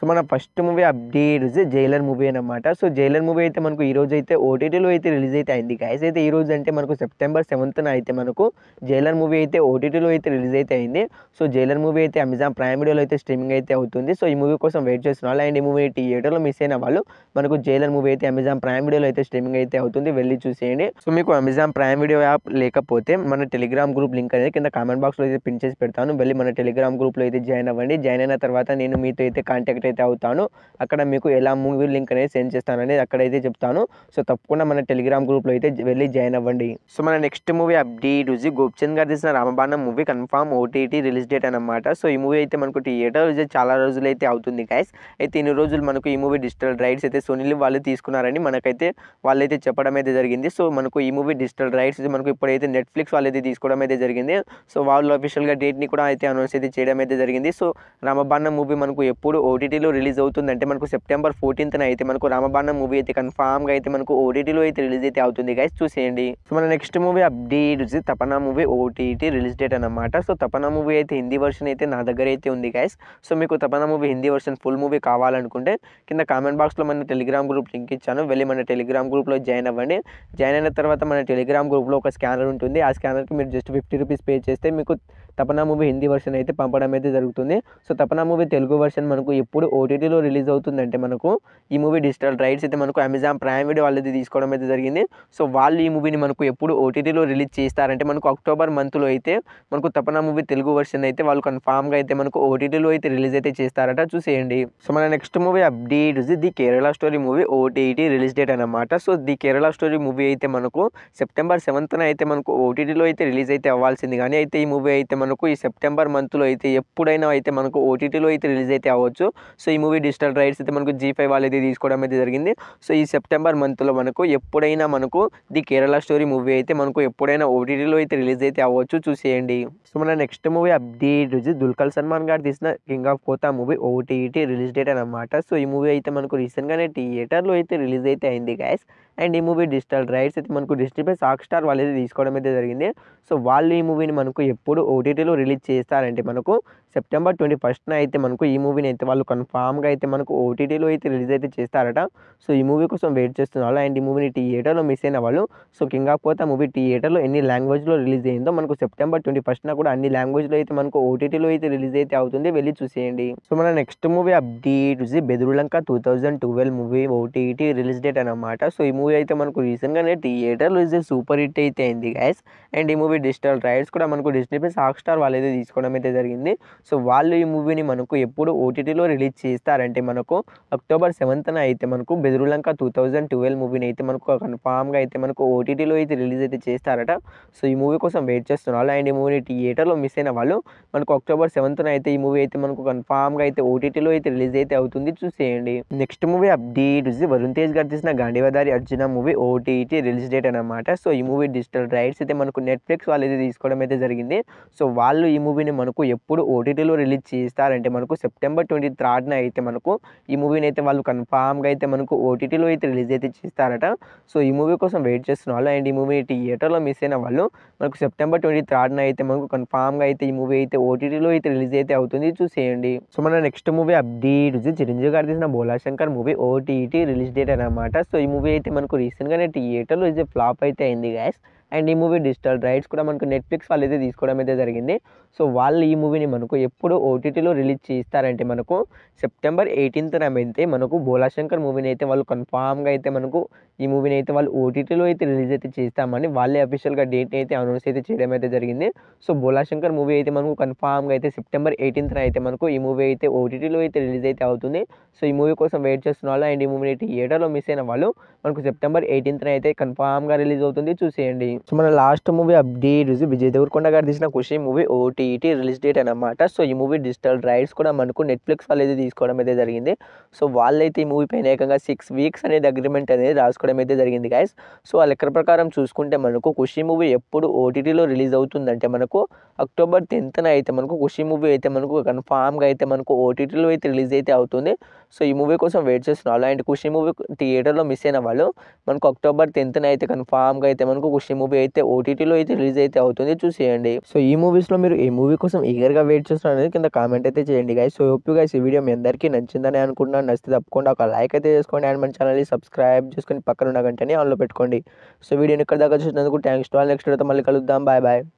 so మన first movie updates Jailer movie అనమాట so Jailer movie అయితే మనకు ఈ రోజు అయితే ఓటీటీలో అయితే రిలీజ్ అయితే అయింది గైస్ అయితే ఈ రోజు అంటే మనకు సెప్టెంబర్ సెవెంత్న అయితే మనకు జైలర్ మూవీ అయితే ఓటీటీలో అయితే రిలీజ్ అయితే అయింది సో జైలర్ మూవీ అయితే అమెజాన్ ప్రైమ్ వీడియోలో అయితే స్ట్రీమింగ్ అయితే అవుతుంది సో ఈ మూవీ కోసం వెయిట్ చేస్తున్న వాళ్ళు అండ్ ఈ మూవీ థియేటర్లో మిస్ అయిన వాళ్ళు మనకు జైలర్ మూవీ అయితే అమెజాన్ ప్రైమ్ వీడియోలో అయితే స్ట్రీమింగ్ అయితే అవుతుంది వెళ్ళి చూసేయండి సో మీకు అమెజాన్ ప్రైమ్ వీడియో యాప్ లేకపోతే మన టెలిగ్రామ్ గ్రూప్ లింక్ అనేది కింద కామెంట్ బాక్స్లో అయితే పిన్ చేసి పెడతాను వెళ్ళి మన టెలిగ్రామ్ గ్రూప్లో అయితే జాయిన్ అవ్వండి జాయిన్ అయిన తర్వాత నేను మీతో అయితే కాంటాక్ట్ అయితే అవుతాను అక్కడ మీకు ఎలా మూవీ లింక్ అనేది సెండ్ చేస్తానని అక్కడైతే చెప్తాను సో తప్పకుండా మన టెలిగ్రామ్ గ్రూప్లో అయితే వెళ్ళి జాయిన్ అవ్వండి సో మన నెక్స్ట్ మూవీ అప్డేట్ వచ్చి గోప్చంద్ గారు తీసిన Ramabanam movie confirm OTT release date అనమాట సో ఈ మూవీ అయితే మనకు థియేటర్ చాలా రోజులు అయితే అవుతుంది గైస్ అయితే ఇన్ని రోజులు మనకు ఈ మూవీ డిజిటల్ రైట్స్ అయితే సునీల్ వాళ్ళు తీసుకున్నారని మనకైతే వాళ్ళైతే చెప్పడం అయితే జరిగింది సో మనకు ఈ మూవీ డిజిటల్ రైట్స్ మనకు ఇప్పుడైతే నెట్ఫ్లిక్స్ వాళ్ళైతే తీసుకోవడం అయితే జరిగింది సో వాళ్ళు అఫీషియల్గా డేట్ని కూడా అయితే అనౌన్స్ అయితే చేయడం అయితే జరిగింది సో రామబాణం మూవీ మనకు ఎప్పుడు ఓటీటీ ఓటీటీలో రిలీజ్ అవుతుందంటే మనకు సెప్టెంబర్ ఫోర్టీన్త్న అయితే మనకు రామబాణం మూవీ అయితే కన్ఫామ్గా అయితే మనకు ఓటీటీలో అయితే రిలీజ్ అయితే అవుతుంది గైస్ చూసేయండి సో మన నెక్స్ట్ మూవీ అప్డేట్ వచ్చి Tapana movie OTT release date అనమాట సో తపన మూవీ అయితే హిందీ వర్షన్ అయితే నా దగ్గర అయితే ఉంది గైస్ సో మీకు Tapana movie Hindi version full movie కావాలనుకుంటే కింద కామెంట్ బాక్స్లో మన టెలిగ్రామ్ గ్రూప్ లింక్ ఇచ్చాను వెళ్ళి మన టెలిగ్రామ్ గ్రూప్లో జాయిన్ అవ్వండి జాయిన్ అయిన తర్వాత మన టెలిగ్రామ్ గ్రూప్లో ఒక స్కానర్ ఉంటుంది ఆ స్కానర్కి మీరు జస్ట్ ఫిఫ్టీ రూపీస్ పే చేస్తే మీకు తపన మూవీ హిందీ వర్షన్ అయితే పంపడం అయితే జరుగుతుంది so Tapana movie Telugu version మనకు ఎప్పుడు ఓటీటీలో రిలీజ్ అవుతుందంటే మనకు ఈ మూవీ డిజిటల్ రైట్స్ అయితే మనకు అమెజాన్ ప్రైమ్ వీడియో వాళ్ళది తీసుకోవడం అయితే జరిగింది సో వాళ్ళు ఈ మూవీని మనకు ఎప్పుడు ఓటీటీలో రిలీజ్ చేస్తారంటే మనకు అక్టోబర్ మంత్లో అయితే మనకు తపన మూవీ తెలుగు వర్షన్ అయితే వాళ్ళు కన్ఫామ్గా అయితే మనకు ఓటీటీలో అయితే రిలీజ్ అయితే చేస్తారట చూసేయండి సో మన next movie update the Kerala story movie OTT release date అనమాట so the Kerala story movie అయితే మనకు సెప్టెంబర్ సెవెంత్న అయితే మనకు ఓటీటీలో అయితే రిలీజ్ అయితే అవ్వాల్సింది కానీ అయితే ఈ మూవీ అయితే మనకు ఈ సెప్టెంబర్ మంత్లో అయితే ఎప్పుడైనా అయితే మనకు ఓటీటీలో అయితే రిలీజ్ అయితే అవ్వచ్చు సో ఈ మూవీ డిజిటల్ రైట్స్ అయితే మనకు జీ ఫైవ్ వాళ్ళది తీసుకోవడం అయితే జరిగింది సో ఈ సెప్టెంబర్ మంత్లో మనకు ఎప్పుడైనా మనకు ది కేరళ స్టోరీ మూవీ అయితే మనకు ఎప్పుడైనా ఓటీటీలో అయితే రిలీజ్ అయితే అవ్వచ్చు చూసేయండి సో మన నెక్స్ట్ మూవీ అప్డేట్ వచ్చి దుల్కల్ సల్మాన్ గారు తీసిన king of Kotha movie OTT release date అనమాట సో ఈ మూవీ అయితే మనకు రీసెంట్గానే థియేటర్లో అయితే రిలీజ్ అయితే అయింది గ్యాస్ అండ్ ఈ మూవీ డిజిటల్ రైట్స్ అయితే మనకు డిస్ట్రిబ్యూట్ సాక్ స్టార్ వాళ్ళు అయితే తీసుకోవడం అయితే జరిగింది సో వాళ్ళు ఈ మూవీని మనకు ఎప్పుడు ఓటీటీలో రిలీజ్ చేస్తారంటే మనకు సెప్టెంబర్ ట్వంటీ ఫస్ట్న అయితే మనకు ఈ మూవీని అయితే వాళ్ళు కన్ఫామ్గా అయితే మనకు ఓటీటీలో అయితే రిలీజ్ అయితే చేస్తారట సో ఈ మూవీ కోసం వెయిట్ చేస్తున్న వాళ్ళు అండ్ ఈ మూవీని థియేటర్లో మిస్ అయిన వాళ్ళు so king of Kotha movie థియేటర్లో ఎన్ని లాంగ్వేజ్లో రిలీజ్ అయిందో మనకు సెప్టెంబర్ ట్వంటీ ఫస్ట్న కూడా అన్ని లాంగ్వేజ్లో అయితే మనకు ఓటీటీలో అయితే రిలీజ్ అయితే అవుతుంది వెళ్ళి చూసేయండి సో మన నెక్స్ట్ మూవీ అప్డేట్ చూసి Bedurulanka two thousand twelve movie OTT release date అనమాట సో ఈ మూవీ మూవీ అయితే మనకు రీసెంట్గానే థియేటర్లో ఇస్తే సూపర్ హిట్ అయితే అయింది గైస్ అండ్ ఈ మూవీ డిజిటల్ రైట్స్ కూడా మనకు డిస్నీ ప్లస్ స్టార్ వాళ్ళు అయితే తీసుకోవడం అయితే జరిగింది సో వాళ్ళు ఈ మూవీని మనకు ఎప్పుడు ఓటీటీలో రిలీజ్ చేస్తారంటే మనకు అక్టోబర్ సెవెంత్న అయితే మనకు బెదురులంక టూ థౌజండ్ ట్వెల్వ్ మూవీని అయితే మనకు కన్ఫామ్గా అయితే మనకు ఓటీటీలో అయితే రిలీజ్ అయితే చేస్తారట సో ఈ మూవీ కోసం వెయిట్ చేస్తున్నారు అండ్ ఈ మూవీని థియేటర్లో మిస్ అయిన వాళ్ళు మనకు అక్టోబర్ సెవెంత్న అయితే ఈ మూవీ అయితే మనకు కన్ఫామ్గా అయితే ఓటీటీలో అయితే రిలీజ్ అయితే అవుతుంది చూసేయండి next movie update Varun Tej garu తీసిన గాంధీవదారి అర్జున్ వచ్చిన మూవీ ఓటీటీ రిలీజ్ డేట్ అనమాట సో ఈ మూవీ డిజిటల్ రైట్స్ అయితే మనకు నెట్ఫ్లిక్స్ వాళ్ళు అయితే తీసుకోవడం అయితే జరిగింది సో వాళ్ళు ఈ మూవీని మనకు ఎప్పుడు ఓటీటీలో రిలీజ్ చేస్తారంటే మనకు సెప్టెంబర్ ట్వంటీ థర్డ్న అయితే మనకు ఈ మూవీని అయితే వాళ్ళు కన్ఫామ్గా అయితే మనకు ఓటీటీలో అయితే రిలీజ్ అయితే చేస్తారట సో ఈ మూవీ కోసం వెయిట్ చేస్తున్న వాళ్ళు అండ్ ఈ మూవీ థియేటర్లో మిస్ అయిన వాళ్ళు మనకు సెప్టెంబర్ ట్వంటీ థర్డ్న అయితే మనకు కన్ఫామ్గా అయితే ఈ మూవీ అయితే ఓటీటీలో అయితే రిలీజ్ అయితే అవుతుంది చూసేయండి సో మన next movie update Chiranjeevi garu తీసిన Bhola Shankar movie OTT release date అనమాట సో ఈ మూవీ అయితే మనకు రీసెంట్గా థియేటర్లో ఇదే ఫ్లాప్ అయితే అయింది గ్యాస్ అండ్ ఈ మూవీ డిజిటల్ రైట్స్ కూడా మనకు నెట్ఫ్లిక్స్ వాళ్ళు అయితే తీసుకోవడం అయితే జరిగింది సో వాళ్ళు ఈ మూవీని మనకు ఎప్పుడు ఓటీటీలో రిలీజ్ చేస్తారంటే మనకు సెప్టెంబర్ ఎయిటీన్త్న అయితే మనకు బోలాశంకర్ మూవీని అయితే వాళ్ళు కన్ఫామ్గా అయితే మనకు ఈ మూవీని అయితే వాళ్ళు ఓటీటీలో అయితే రిలీజ్ అయితే చేస్తామని వాళ్ళే అఫీషియల్గా డేట్ని అయితే అనౌన్స్ అయితే చేయడం అయితే జరిగింది సో బోలాశంకర్ మూవీ అయితే మనకు కన్ఫామ్గా అయితే సెప్టెంబర్ ఎయిటీన్త్న అయితే మనకు ఈ మూవీ అయితే ఓటీటీలో అయితే రిలీజ్ అయితే అవుతుంది సో ఈ మూవీ కోసం వెయిట్ చేస్తున్న వాళ్ళు అండ్ ఈ మూవీని అయితే థియేటర్లో మిస్ అయిన వాళ్ళు మనకు సెప్టెంబర్ ఎయిటీన్త్న అయితే కన్ఫామ్గా రిలీజ్ అవుతుంది చూసేయండి సో మన last movie update Vijay Deverakonda garu తీసిన Kushi movie OTT release date అనమాట సో ఈ మూవీ డిజిటల్ రైట్స్ కూడా మనకు నెట్ఫ్లిక్స్ వాళ్ళు అయితే తీసుకోవడం అయితే జరిగింది సో వాళ్ళైతే ఈ మూవీ పైన ఏకంగా సిక్స్ వీక్స్ అనేది అగ్రిమెంట్ అనేది రాసుకోవడం అయితే జరిగింది గాయస్ సో ఆ లెక్క ప్రకారం చూసుకుంటే మనకు ఖుషి మూవీ ఎప్పుడు ఓటీటీలో రిలీజ్ అవుతుందంటే మనకు అక్టోబర్ టెన్త్న అయితే మనకు ఖుషి మూవీ అయితే మనకు కన్ఫామ్గా అయితే మనకు ఓటీటీలో అయితే రిలీజ్ అయితే అవుతుంది సో ఈ మూవీ కోసం వెయిట్ చేస్తున్న వాళ్ళు అండ్ ఖుషి మూవీ థియేటర్లో మిస్ అయిన వాళ్ళు మనకు అక్టోబర్ టెన్త్న అయితే కన్ఫామ్గా అయితే మనకు ఖుషి మూవీ మూవీ అయితే ఓటీటీలో అయితే రిలీజ్ అయితే అవుతుంది చూసేయండి సో ఈ మూవీస్లో మీరు ఏ మూవీ కోసం ఈగర్గా వెయిట్ చేస్తున్నారు అనేది కింద కామెంట్ అయితే చేయండి గాయ సో ఓపీ గా ఈ వీడియో మీ అందరికీ నచ్చిందని అనుకుంటున్నాను నచ్చితే తప్పకుండా ఒక లైక్ అయితే చేసుకోండి అండ్ మన ఛానల్ని సబ్స్క్రైబ్ చేసుకొని పక్కన ఉన్న గంటని ఆన్లో పెట్టుకోండి సో వీడియోని ఇక్కడ దాకా చూసినందుకు థ్యాంక్స్ టు ఆల్ నెక్స్ట్ మళ్ళీ కలుద్దాం బాయ్ బాయ్